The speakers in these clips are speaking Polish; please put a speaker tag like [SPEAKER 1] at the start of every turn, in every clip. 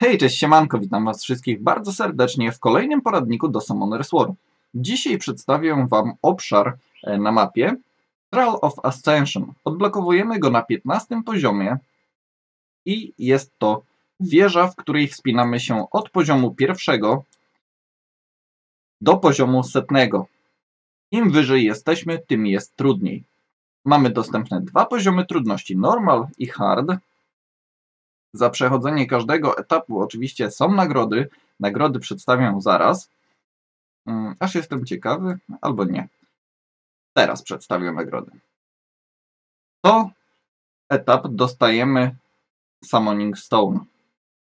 [SPEAKER 1] Hej, cześć, siemanko, witam was wszystkich bardzo serdecznie w kolejnym poradniku do Summoner's War. Dzisiaj przedstawię wam obszar e, na mapie Trial of Ascension. Odblokowujemy go na 15 poziomie i jest to wieża, w której wspinamy się od poziomu pierwszego do poziomu setnego. Im wyżej jesteśmy, tym jest trudniej. Mamy dostępne dwa poziomy trudności, normal i hard – za przechodzenie każdego etapu oczywiście są nagrody. Nagrody przedstawiam zaraz. Mm, aż jestem ciekawy, albo nie. Teraz przedstawię nagrody. To etap dostajemy Summoning Stone.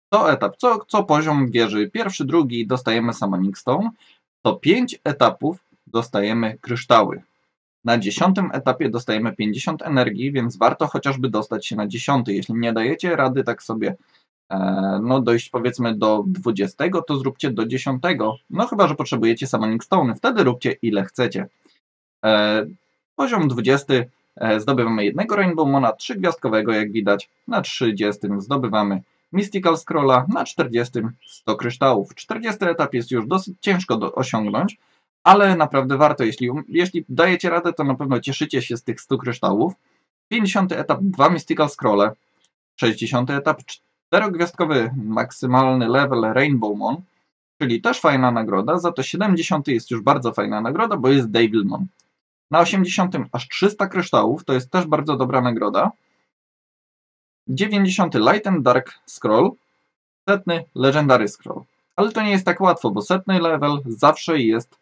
[SPEAKER 1] To etap, co, co poziom wieży. Pierwszy, drugi dostajemy Summoning Stone. To pięć etapów dostajemy kryształy. Na dziesiątym etapie dostajemy 50 energii, więc warto chociażby dostać się na dziesiąty. Jeśli nie dajecie rady tak sobie e, no dojść powiedzmy do 20, to zróbcie do 10. No chyba, że potrzebujecie Summoning Stone, wtedy róbcie ile chcecie. E, poziom 20 e, zdobywamy jednego Rainbow Mona, trzygwiazdkowego jak widać. Na 30 zdobywamy Mystical Scrolla, na 40 100 kryształów. 40 etap jest już dosyć ciężko do osiągnąć, ale naprawdę warto, jeśli, um, jeśli dajecie radę, to na pewno cieszycie się z tych 100 kryształów. 50 etap, 2 Mystical Scrolle, 60 etap, 4-gwiazdkowy maksymalny level Rainbow Mon, czyli też fajna nagroda, za to 70 jest już bardzo fajna nagroda, bo jest Devil Devilmon. Na 80 aż 300 kryształów, to jest też bardzo dobra nagroda. 90 Light and Dark Scroll, setny Legendary Scroll. Ale to nie jest tak łatwo, bo setny level zawsze jest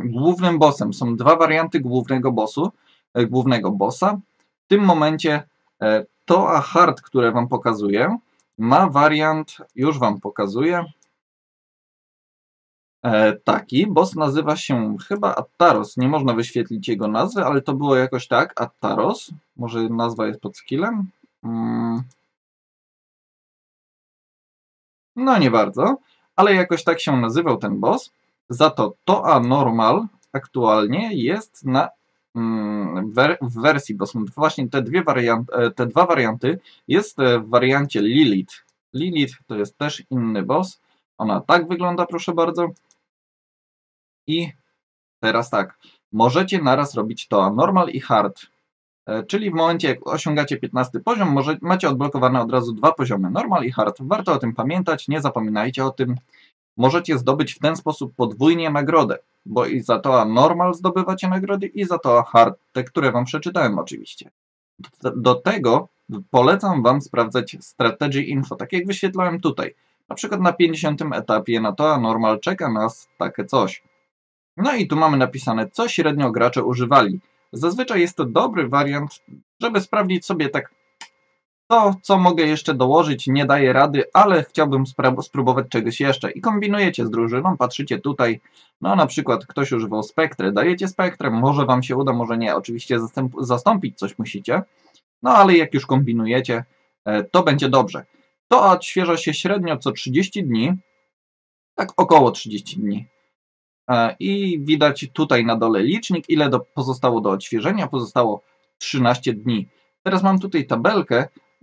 [SPEAKER 1] Głównym bossem są dwa warianty głównego bossu, e, głównego bossa. W tym momencie e, to a hard, które Wam pokazuję, ma wariant, już Wam pokazuję, e, taki. Boss nazywa się chyba Attaros. Nie można wyświetlić jego nazwy, ale to było jakoś tak. Attaros. Może nazwa jest pod skillem? Mm. No nie bardzo, ale jakoś tak się nazywał ten boss. Za to TOA normal aktualnie jest na mm, w wersji, bo są właśnie te, dwie warianty, e, te dwa warianty. Jest e, w wariancie Lilith. Lilith to jest też inny boss. Ona tak wygląda, proszę bardzo. I teraz tak. Możecie naraz robić to normal i hard. E, czyli w momencie, jak osiągacie 15 poziom, może, macie odblokowane od razu dwa poziomy, normal i hard. Warto o tym pamiętać, nie zapominajcie o tym możecie zdobyć w ten sposób podwójnie nagrodę, bo i za to normal zdobywacie nagrody i za to hard, te, które Wam przeczytałem oczywiście. Do, tego polecam Wam sprawdzać strategy info, tak jak wyświetlałem tutaj. Na przykład na 50 etapie na to normal czeka nas takie coś. No i tu mamy napisane, co średnio gracze używali. Zazwyczaj jest to dobry wariant, żeby sprawdzić sobie tak to, co mogę jeszcze dołożyć, nie daje rady, ale chciałbym spróbować czegoś jeszcze. I kombinujecie z drużyną, patrzycie tutaj, no na przykład ktoś używał spektrę, dajecie spektrem, może wam się uda, może nie. Oczywiście zastąpić coś musicie, no ale jak już kombinujecie, e, to będzie dobrze. To odświeża się średnio co 30 dni, tak około 30 dni. E, I widać tutaj na dole licznik, ile do, pozostało do odświeżenia, pozostało 13 dni. Teraz mam tutaj tabelkę,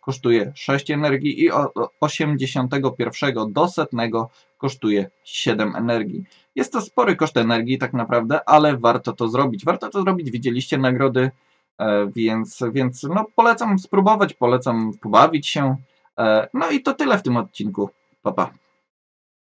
[SPEAKER 1] kosztuje 6 energii i od 81 do 100 kosztuje 7 energii. Jest to spory koszt energii tak naprawdę, ale warto to zrobić. Warto to zrobić, widzieliście nagrody, e, więc, więc no, polecam spróbować, polecam pobawić się. E, no i to tyle w tym odcinku. Pa, pa.